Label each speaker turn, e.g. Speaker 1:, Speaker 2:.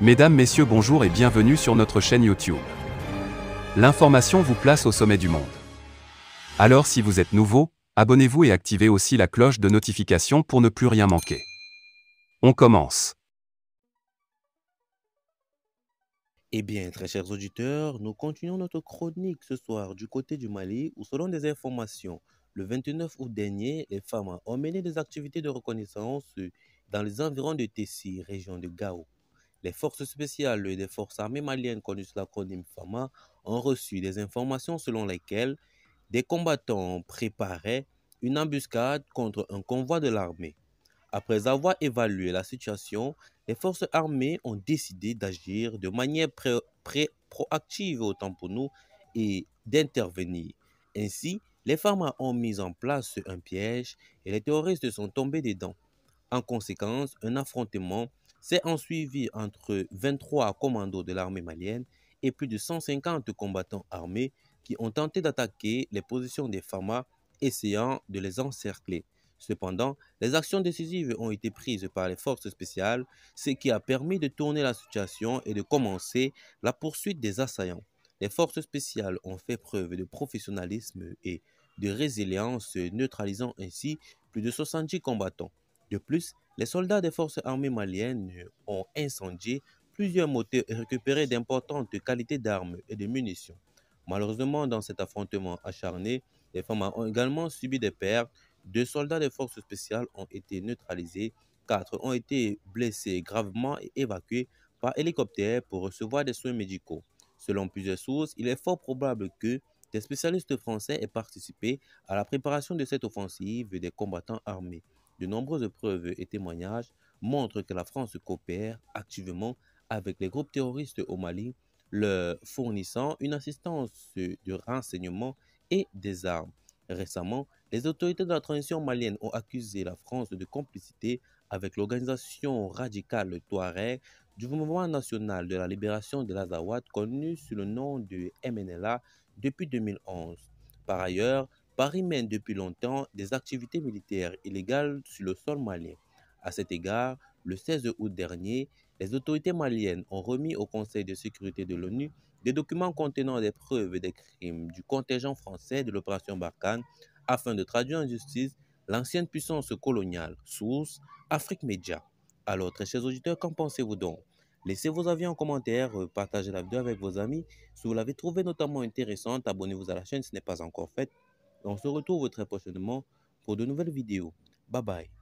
Speaker 1: Mesdames, Messieurs, bonjour et bienvenue sur notre chaîne YouTube. L'information vous place au sommet du monde. Alors si vous êtes nouveau, abonnez-vous et activez aussi la cloche de notification pour ne plus rien manquer. On commence.
Speaker 2: Eh bien, très chers auditeurs, nous continuons notre chronique ce soir du côté du Mali où, selon des informations, le 29 août dernier, les femmes ont mené des activités de reconnaissance dans les environs de Tessie, région de Gao. Les forces spéciales des forces armées maliennes, connues sous l'acronyme FAMA, ont reçu des informations selon lesquelles des combattants préparaient une embuscade contre un convoi de l'armée. Après avoir évalué la situation, les forces armées ont décidé d'agir de manière pré proactive autant pour nous et d'intervenir. Ainsi, les FAMA ont mis en place un piège et les terroristes sont tombés dedans. En conséquence, un affrontement c'est en suivi entre 23 commandos de l'armée malienne et plus de 150 combattants armés qui ont tenté d'attaquer les positions des FAMA, essayant de les encercler. Cependant, les actions décisives ont été prises par les forces spéciales, ce qui a permis de tourner la situation et de commencer la poursuite des assaillants. Les forces spéciales ont fait preuve de professionnalisme et de résilience, neutralisant ainsi plus de 70 combattants. De plus, les soldats des forces armées maliennes ont incendié plusieurs moteurs et récupéré d'importantes qualités d'armes et de munitions. Malheureusement, dans cet affrontement acharné, les femmes ont également subi des pertes. Deux soldats des forces spéciales ont été neutralisés, quatre ont été blessés gravement et évacués par hélicoptère pour recevoir des soins médicaux. Selon plusieurs sources, il est fort probable que des spécialistes français aient participé à la préparation de cette offensive des combattants armés. De nombreuses preuves et témoignages montrent que la France coopère activement avec les groupes terroristes au Mali, leur fournissant une assistance de renseignement et des armes. Récemment, les autorités de la transition malienne ont accusé la France de complicité avec l'organisation radicale Touareg du mouvement national de la libération de l'Azawad connu sous le nom de MNLA depuis 2011. Par ailleurs, Paris mène depuis longtemps des activités militaires illégales sur le sol malien. À cet égard, le 16 août dernier, les autorités maliennes ont remis au Conseil de sécurité de l'ONU des documents contenant des preuves des crimes du contingent français de l'opération Barkhane afin de traduire en justice l'ancienne puissance coloniale, source Afrique Média. Alors, très chers auditeurs, qu'en pensez-vous donc Laissez vos avis en commentaire, euh, partagez la vidéo avec vos amis. Si vous l'avez trouvée notamment intéressante, abonnez-vous à la chaîne si ce n'est pas encore fait on se retrouve très prochainement pour de nouvelles vidéos. Bye bye.